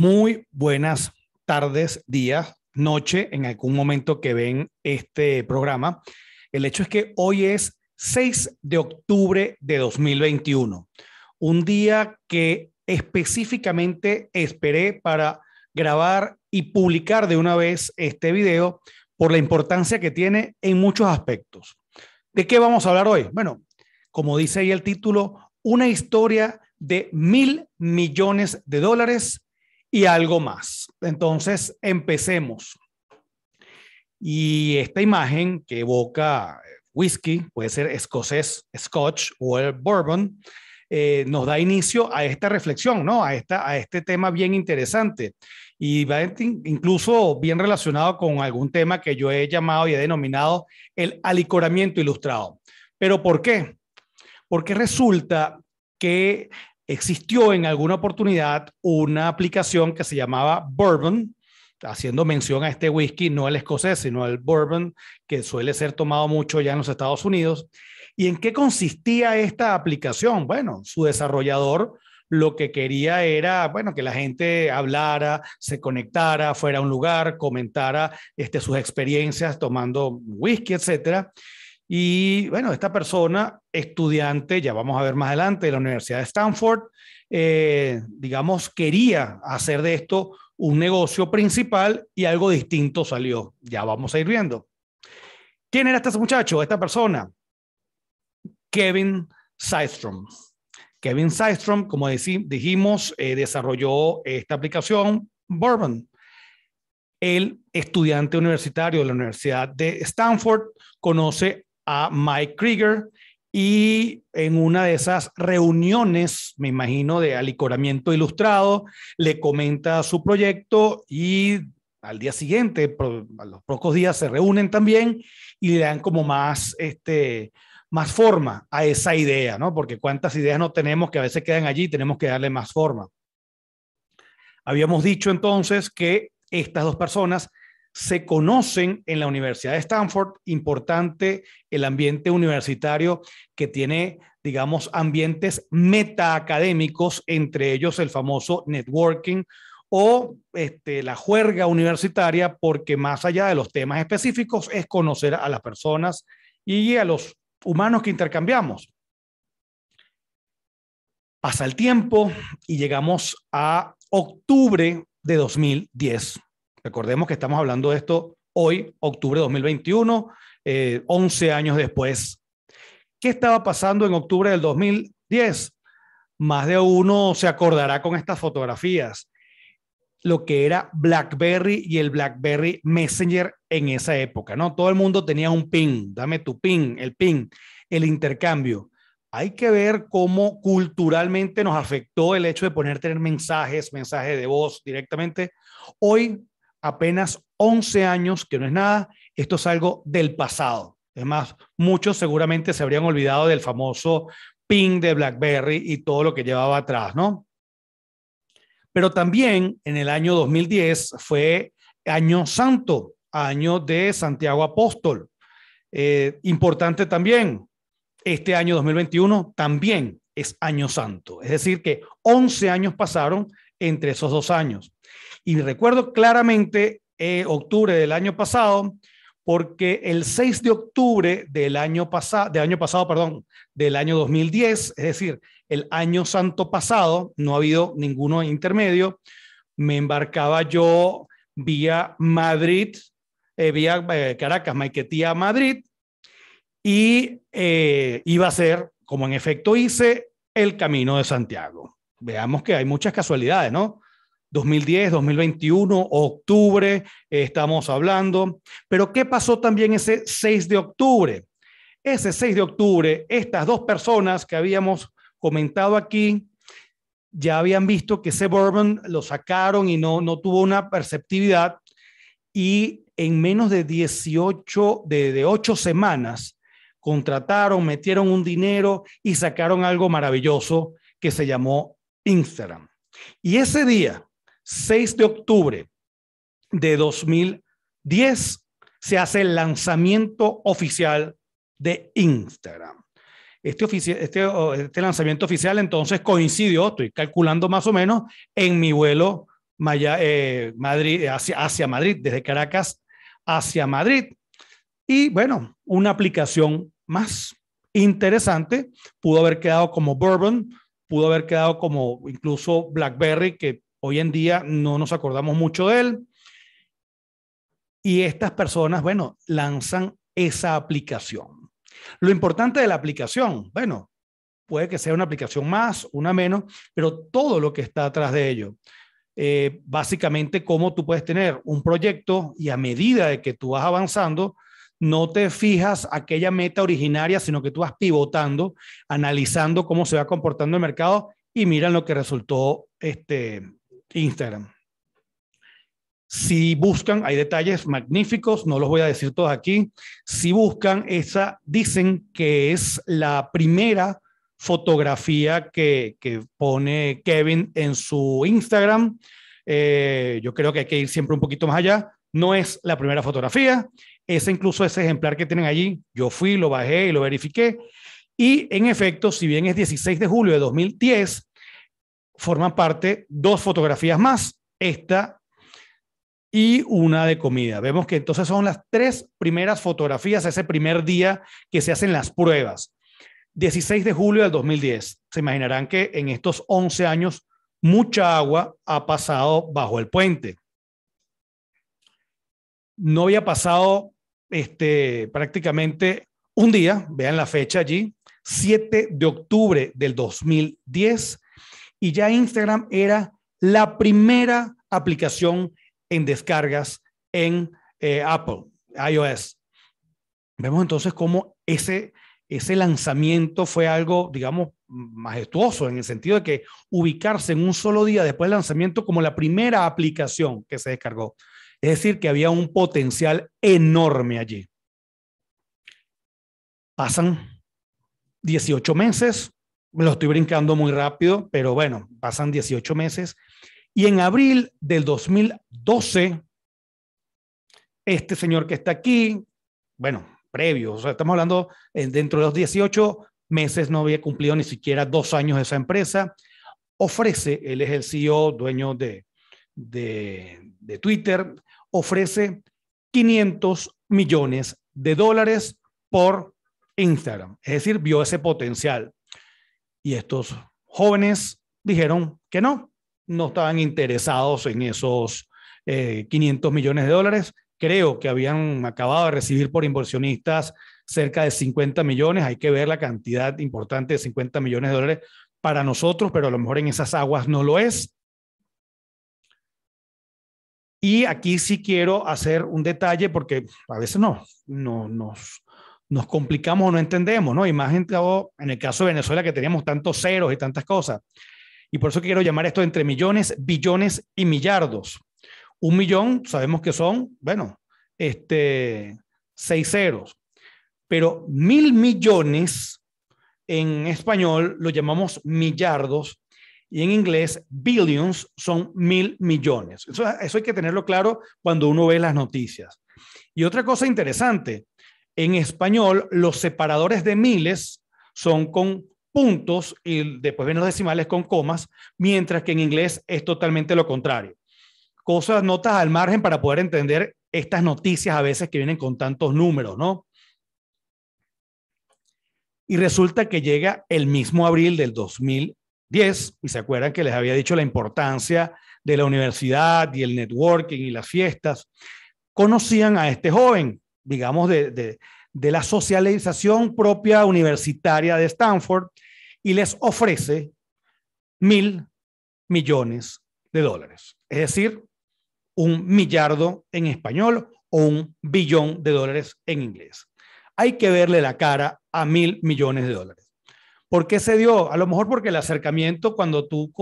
Muy buenas tardes, días, noche, en algún momento que ven este programa. El hecho es que hoy es 6 de octubre de 2021, un día que específicamente esperé para grabar y publicar de una vez este video por la importancia que tiene en muchos aspectos. ¿De qué vamos a hablar hoy? Bueno, como dice ahí el título, una historia de mil millones de dólares y algo más. Entonces, empecemos. Y esta imagen que evoca eh, whisky, puede ser escocés, scotch o el bourbon, eh, nos da inicio a esta reflexión, ¿no? A, esta, a este tema bien interesante y va incluso bien relacionado con algún tema que yo he llamado y he denominado el alicoramiento ilustrado. ¿Pero por qué? Porque resulta que existió en alguna oportunidad una aplicación que se llamaba Bourbon, haciendo mención a este whisky, no al escocés, sino el bourbon, que suele ser tomado mucho ya en los Estados Unidos. ¿Y en qué consistía esta aplicación? Bueno, su desarrollador lo que quería era, bueno, que la gente hablara, se conectara, fuera a un lugar, comentara este, sus experiencias tomando whisky, etcétera. Y bueno, esta persona, estudiante, ya vamos a ver más adelante, de la Universidad de Stanford, eh, digamos, quería hacer de esto un negocio principal y algo distinto salió. Ya vamos a ir viendo. ¿Quién era este muchacho, esta persona? Kevin Systrom. Kevin Systrom, como dijimos, eh, desarrolló esta aplicación Bourbon. El estudiante universitario de la Universidad de Stanford conoce a Mike Krieger y en una de esas reuniones, me imagino, de alicoramiento ilustrado, le comenta su proyecto y al día siguiente, a los pocos días, se reúnen también y le dan como más, este, más forma a esa idea, ¿no? Porque cuántas ideas no tenemos que a veces quedan allí tenemos que darle más forma. Habíamos dicho entonces que estas dos personas se conocen en la Universidad de Stanford, importante el ambiente universitario que tiene, digamos, ambientes metaacadémicos, entre ellos el famoso networking o este, la juerga universitaria, porque más allá de los temas específicos es conocer a las personas y a los humanos que intercambiamos. Pasa el tiempo y llegamos a octubre de 2010 Recordemos que estamos hablando de esto hoy, octubre de 2021, 11 eh, años después. ¿Qué estaba pasando en octubre del 2010? Más de uno se acordará con estas fotografías, lo que era BlackBerry y el BlackBerry Messenger en esa época, ¿no? Todo el mundo tenía un pin, dame tu pin, el pin, el intercambio. Hay que ver cómo culturalmente nos afectó el hecho de poner tener mensajes, mensajes de voz directamente. Hoy apenas 11 años, que no es nada, esto es algo del pasado. Es muchos seguramente se habrían olvidado del famoso ping de BlackBerry y todo lo que llevaba atrás, ¿no? Pero también en el año 2010 fue año santo, año de Santiago Apóstol. Eh, importante también, este año 2021 también es año santo. Es decir, que 11 años pasaron entre esos dos años. Y recuerdo claramente eh, octubre del año pasado, porque el 6 de octubre del año, pasado, del año pasado, perdón, del año 2010, es decir, el año santo pasado, no ha habido ninguno intermedio, me embarcaba yo vía Madrid, eh, vía eh, Caracas, Maiquetía, Madrid, y iba a ser, como en efecto hice, el Camino de Santiago veamos que hay muchas casualidades, ¿no? 2010, 2021, octubre, estamos hablando. Pero ¿qué pasó también ese 6 de octubre? Ese 6 de octubre, estas dos personas que habíamos comentado aquí, ya habían visto que ese bourbon lo sacaron y no, no tuvo una perceptividad. Y en menos de 18, de, de 8 semanas, contrataron, metieron un dinero y sacaron algo maravilloso que se llamó Instagram. Y ese día, 6 de octubre de 2010, se hace el lanzamiento oficial de Instagram. Este, este, este, lanzamiento oficial entonces coincidió, estoy calculando más o menos, en mi vuelo eh, Madrid, hacia, hacia Madrid, desde Caracas hacia Madrid. Y bueno, una aplicación más interesante, pudo haber quedado como Bourbon, pudo haber quedado como incluso BlackBerry, que hoy en día no nos acordamos mucho de él. Y estas personas, bueno, lanzan esa aplicación. Lo importante de la aplicación, bueno, puede que sea una aplicación más, una menos, pero todo lo que está atrás de ello. Eh, básicamente, cómo tú puedes tener un proyecto y a medida de que tú vas avanzando, no te fijas aquella meta originaria, sino que tú vas pivotando, analizando cómo se va comportando el mercado y miran lo que resultó este Instagram. Si buscan, hay detalles magníficos, no los voy a decir todos aquí. Si buscan, esa dicen que es la primera fotografía que, pone Kevin en su Instagram. Eh, yo creo que hay que ir siempre un poquito más allá. No es la primera fotografía, ese incluso ese ejemplar que tienen allí, yo fui, lo bajé y lo verifiqué. Y en efecto, si bien es 16 de julio de 2010, forman parte dos fotografías más, esta y una de comida. Vemos que entonces son las tres primeras fotografías ese primer día que se hacen las pruebas. 16 de julio del 2010. Se imaginarán que en estos 11 años mucha agua ha pasado bajo el puente. No había pasado este, prácticamente un día, vean la fecha allí, 7 de octubre del 2010, y ya Instagram era la primera aplicación en descargas en eh, Apple, iOS. Vemos entonces cómo ese, ese lanzamiento fue algo, digamos, majestuoso en el sentido de que ubicarse en un solo día después del lanzamiento como la primera aplicación que se descargó. Es decir, que había un potencial enorme allí. Pasan 18 meses, lo estoy brincando muy rápido, pero bueno, pasan 18 meses. Y en abril del 2012, este señor que está aquí, bueno, previo, o sea, estamos hablando eh, dentro de los 18 meses, no había cumplido ni siquiera dos años de esa empresa, ofrece, él es el CEO, dueño de, de Twitter, ofrece 500 millones de dólares por Instagram. Es decir, vio ese potencial. Y estos jóvenes dijeron que no, no estaban interesados en esos 500 eh, millones de dólares. Creo que habían acabado de recibir por inversionistas cerca de 50 millones. Hay que ver la cantidad importante de 50 millones de dólares para nosotros, pero a lo mejor en esas aguas no lo es. Y aquí sí quiero hacer un detalle porque a veces no, no nos, nos complicamos o no entendemos, ¿no? Y más en el caso de Venezuela que teníamos tantos ceros y tantas cosas. Y por eso quiero llamar esto entre millones, billones y millardos. Un millón sabemos que son, bueno, este, seis ceros. Pero mil millones en español lo llamamos millardos y en inglés billions son mil millones. Eso, hay que tenerlo claro cuando uno ve las noticias. Y otra cosa interesante, en español los separadores de miles son con puntos y después ven los decimales con comas, mientras que en inglés es totalmente lo contrario. Cosas, notas al margen para poder entender estas noticias a veces que vienen con tantos números, ¿no? Y resulta que llega el mismo abril del 2000 10, y se acuerdan que les había dicho la importancia de la universidad y el networking y las fiestas, conocían a este joven, digamos, de, de la socialización propia universitaria de Stanford y les ofrece mil millones de dólares, es decir, un millardo en español o un billón de dólares en inglés. Hay que verle la cara a mil millones de dólares. ¿Por qué se dio? A lo mejor porque el acercamiento cuando tú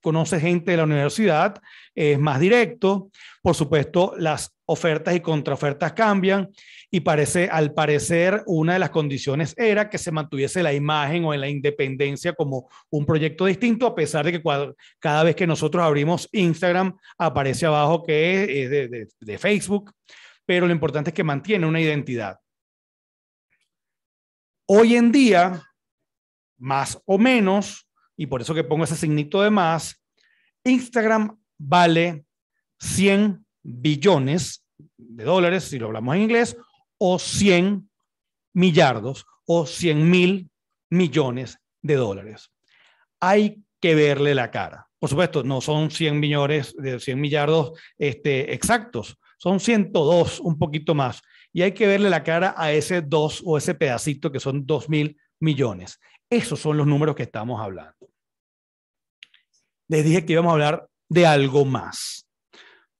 conoces gente de la universidad es más directo. Por supuesto, las ofertas y contraofertas cambian y parece, al parecer, una de las condiciones era que se mantuviese la imagen o en la independencia como un proyecto distinto, a pesar de que cada vez que nosotros abrimos Instagram aparece abajo que es de, de Facebook, pero lo importante es que mantiene una identidad. Hoy en día, más o menos, y por eso que pongo ese signito de más, Instagram vale 100 billones de dólares, si lo hablamos en inglés, o 100 millardos o 100 mil millones de dólares. Hay que verle la cara. Por supuesto, no son 100 millones de 100 millardos este, exactos, son 102, un poquito más. Y hay que verle la cara a ese 2 o ese pedacito que son 2 mil millones. Esos son los números que estamos hablando. Les dije que íbamos a hablar de algo más,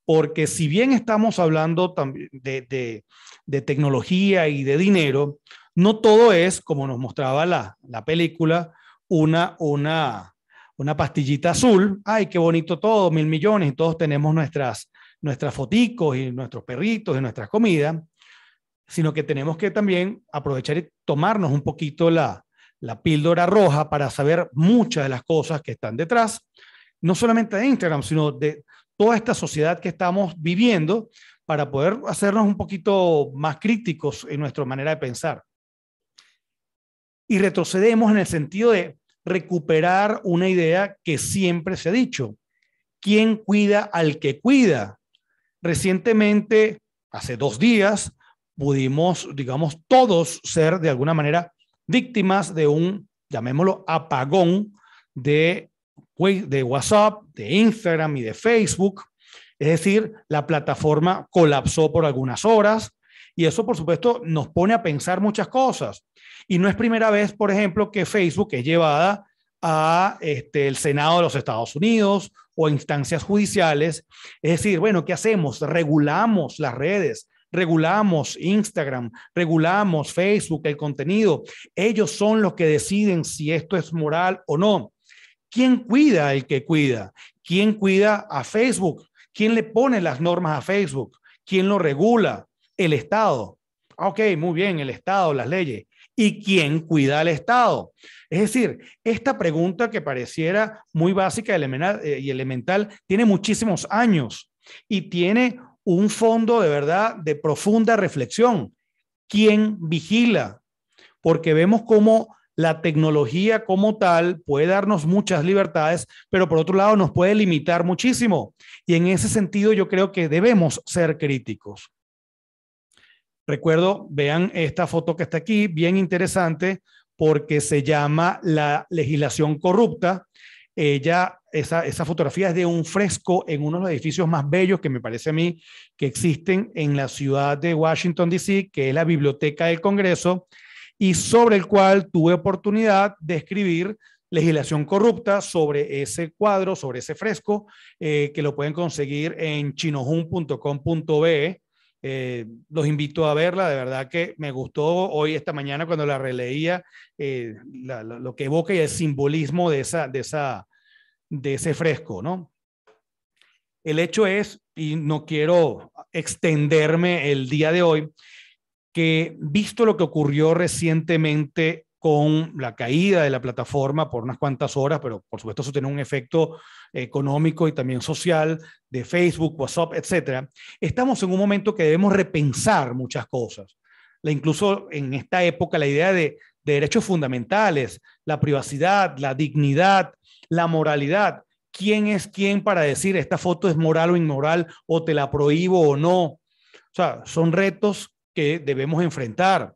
porque si bien estamos hablando de, de, tecnología y de dinero, no todo es, como nos mostraba la, película, una, una, pastillita azul. Ay, qué bonito todo, mil millones, y todos tenemos nuestras, nuestras foticos y nuestros perritos y nuestras comidas, sino que tenemos que también aprovechar y tomarnos un poquito la, la píldora roja para saber muchas de las cosas que están detrás, no solamente de Instagram, sino de toda esta sociedad que estamos viviendo para poder hacernos un poquito más críticos en nuestra manera de pensar. Y retrocedemos en el sentido de recuperar una idea que siempre se ha dicho. ¿Quién cuida al que cuida? Recientemente, hace dos días, pudimos, digamos, todos ser de alguna manera víctimas de un, llamémoslo, apagón de, de WhatsApp, de Instagram y de Facebook. Es decir, la plataforma colapsó por algunas horas y eso, por supuesto, nos pone a pensar muchas cosas. Y no es primera vez, por ejemplo, que Facebook es llevada a este, el Senado de los Estados Unidos o a instancias judiciales. Es decir, bueno, ¿qué hacemos? ¿Regulamos las redes? regulamos Instagram, regulamos Facebook, el contenido. Ellos son los que deciden si esto es moral o no. ¿Quién cuida el que cuida? ¿Quién cuida a Facebook? ¿Quién le pone las normas a Facebook? ¿Quién lo regula? El Estado. Ah, ok, muy bien, el Estado, las leyes. ¿Y quién cuida al Estado? Es decir, esta pregunta que pareciera muy básica eh, y elemental tiene muchísimos años y tiene un fondo de verdad de profunda reflexión. ¿Quién vigila? Porque vemos cómo la tecnología como tal puede darnos muchas libertades, pero por otro lado nos puede limitar muchísimo. Y en ese sentido yo creo que debemos ser críticos. Recuerdo, vean esta foto que está aquí, bien interesante, porque se llama la legislación corrupta. Ella esa, esa, fotografía es de un fresco en uno de los edificios más bellos que me parece a mí que existen en la ciudad de Washington, D.C., que es la Biblioteca del Congreso, y sobre el cual tuve oportunidad de escribir legislación corrupta sobre ese cuadro, sobre ese fresco, eh, que lo pueden conseguir en chinohun.com.be. Eh, los invito a verla, de verdad que me gustó hoy, esta mañana, cuando la releía, eh, lo, que evoca y el simbolismo de esa, de esa, de ese fresco, ¿no? El hecho es, y no quiero extenderme el día de hoy, que visto lo que ocurrió recientemente con la caída de la plataforma por unas cuantas horas, pero por supuesto eso tiene un efecto económico y también social de Facebook, WhatsApp, etcétera. Estamos en un momento que debemos repensar muchas cosas. La, incluso en esta época la idea de derechos fundamentales, la privacidad, la dignidad, la moralidad. ¿Quién es quién para decir esta foto es moral o inmoral o te la prohíbo o no? O sea, son retos que debemos enfrentar.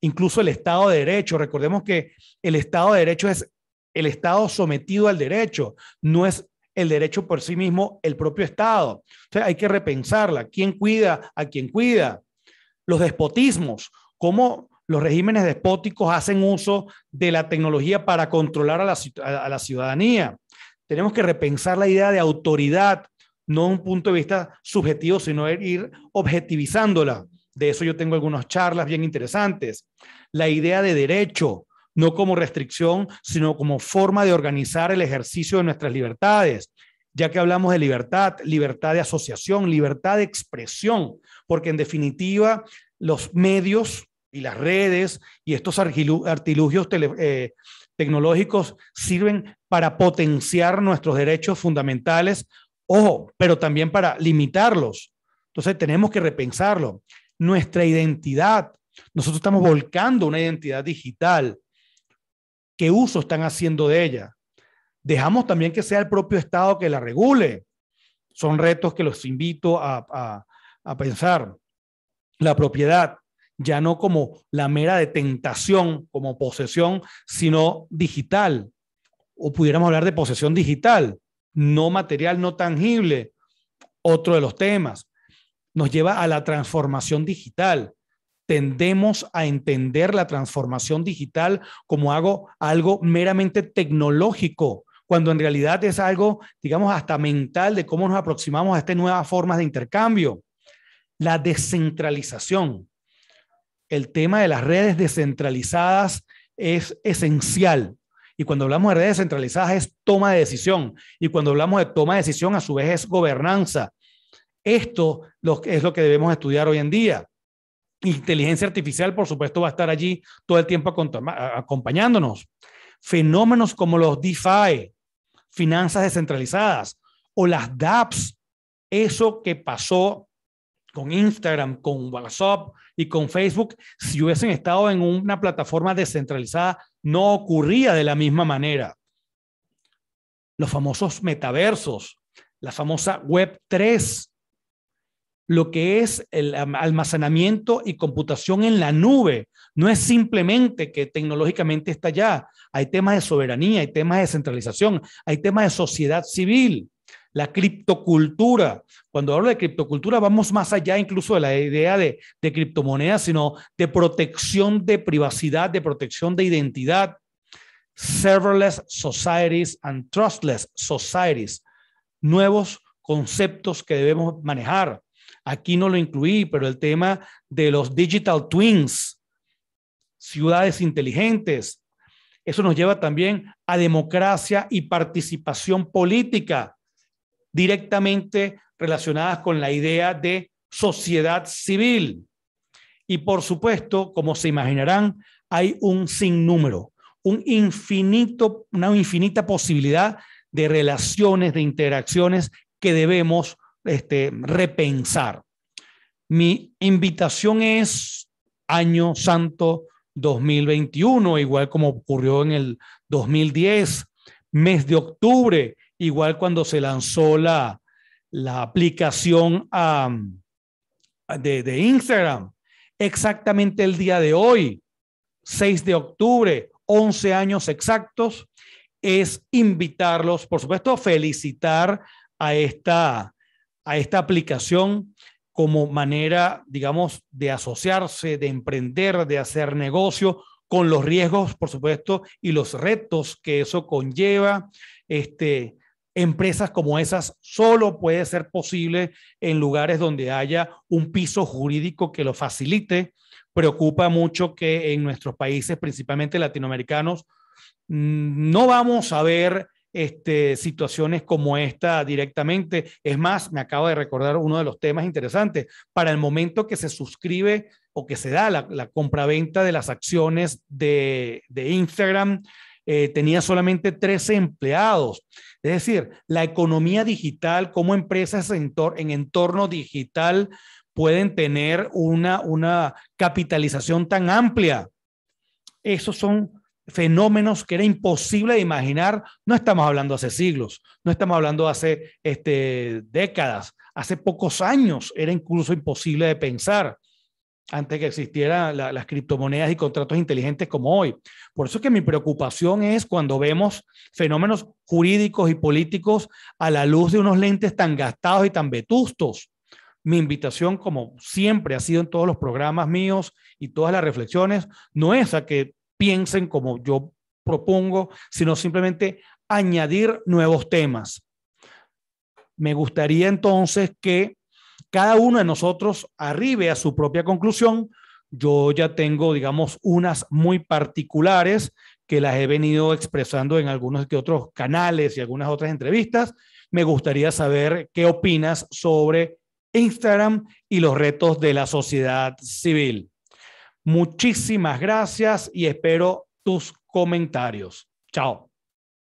Incluso el Estado de Derecho. Recordemos que el Estado de Derecho es el Estado sometido al derecho, no es el derecho por sí mismo el propio Estado. O sea, hay que repensarla. ¿Quién cuida a quién cuida? Los despotismos. ¿Cómo los regímenes despóticos hacen uso de la tecnología para controlar a la, ciudadanía. Tenemos que repensar la idea de autoridad, no un punto de vista subjetivo, sino ir objetivizándola. De eso yo tengo algunas charlas bien interesantes. La idea de derecho, no como restricción, sino como forma de organizar el ejercicio de nuestras libertades. Ya que hablamos de libertad, libertad de asociación, libertad de expresión, porque en definitiva los medios y las redes y estos artilugios eh, tecnológicos sirven para potenciar nuestros derechos fundamentales, ojo, pero también para limitarlos. Entonces tenemos que repensarlo. Nuestra identidad, nosotros estamos volcando una identidad digital. ¿Qué uso están haciendo de ella? Dejamos también que sea el propio Estado que la regule. Son retos que los invito a pensar. La propiedad, ya no como la mera de tentación, como posesión, sino digital. O pudiéramos hablar de posesión digital, no material, no tangible. Otro de los temas nos lleva a la transformación digital. Tendemos a entender la transformación digital como algo, algo meramente tecnológico, cuando en realidad es algo, digamos, hasta mental de cómo nos aproximamos a estas nuevas formas de intercambio. La descentralización el tema de las redes descentralizadas es esencial. Y cuando hablamos de redes descentralizadas es toma de decisión. Y cuando hablamos de toma de decisión, a su vez es gobernanza. Esto es lo que debemos estudiar hoy en día. Inteligencia artificial, por supuesto, va a estar allí todo el tiempo acompañándonos. Fenómenos como los DeFi, finanzas descentralizadas o las DApps, eso que pasó con Instagram, con WhatsApp y con Facebook, si hubiesen estado en una plataforma descentralizada, no ocurría de la misma manera. Los famosos metaversos, la famosa Web 3, lo que es el almacenamiento y computación en la nube. No es simplemente que tecnológicamente está allá. Hay temas de soberanía, hay temas de centralización, hay temas de sociedad civil la criptocultura. Cuando hablo de criptocultura, vamos más allá incluso de la idea de, criptomonedas, sino de protección de privacidad, de protección de identidad. Serverless societies and trustless societies. Nuevos conceptos que debemos manejar. Aquí no lo incluí, pero el tema de los digital twins, ciudades inteligentes. Eso nos lleva también a democracia y participación política directamente relacionadas con la idea de sociedad civil. Y por supuesto, como se imaginarán, hay un sinnúmero, un infinito, una infinita posibilidad de relaciones, de interacciones que debemos este, repensar. Mi invitación es año santo 2021, igual como ocurrió en el 2010, mes de octubre, Igual cuando se lanzó la, la aplicación de, de Instagram, exactamente el día de hoy, 6 de octubre, 11 años exactos, es invitarlos, por supuesto, a felicitar a esta, a esta aplicación como manera, digamos, de asociarse, de emprender, de hacer negocio, con los riesgos, por supuesto, y los retos que eso conlleva, este, empresas como esas solo puede ser posible en lugares donde haya un piso jurídico que lo facilite. Preocupa mucho que en nuestros países, principalmente latinoamericanos, mm, no vamos a ver este, situaciones como esta directamente. Es más, me acabo de recordar uno de los temas interesantes. Para el momento que se suscribe o que se da la, compraventa de las acciones de Instagram, eh, tenía solamente 13 empleados. Es decir, la economía digital, como empresas en, entorno digital pueden tener una, capitalización tan amplia. Esos son fenómenos que era imposible de imaginar. No estamos hablando hace siglos, no estamos hablando hace este, décadas, hace pocos años era incluso imposible de pensar antes que existieran las criptomonedas y contratos inteligentes como hoy. Por eso es que mi preocupación es cuando vemos fenómenos jurídicos y políticos a la luz de unos lentes tan gastados y tan vetustos. Mi invitación, como siempre ha sido en todos los programas míos y todas las reflexiones, no es a que piensen como yo propongo, sino simplemente añadir nuevos temas. Me gustaría entonces que cada uno de nosotros arribe a su propia conclusión. Yo ya tengo, digamos, unas muy particulares que las he venido expresando en algunos que otros canales y algunas otras entrevistas. Me gustaría saber qué opinas sobre Instagram y los retos de la sociedad civil. Muchísimas gracias y espero tus comentarios. Chao.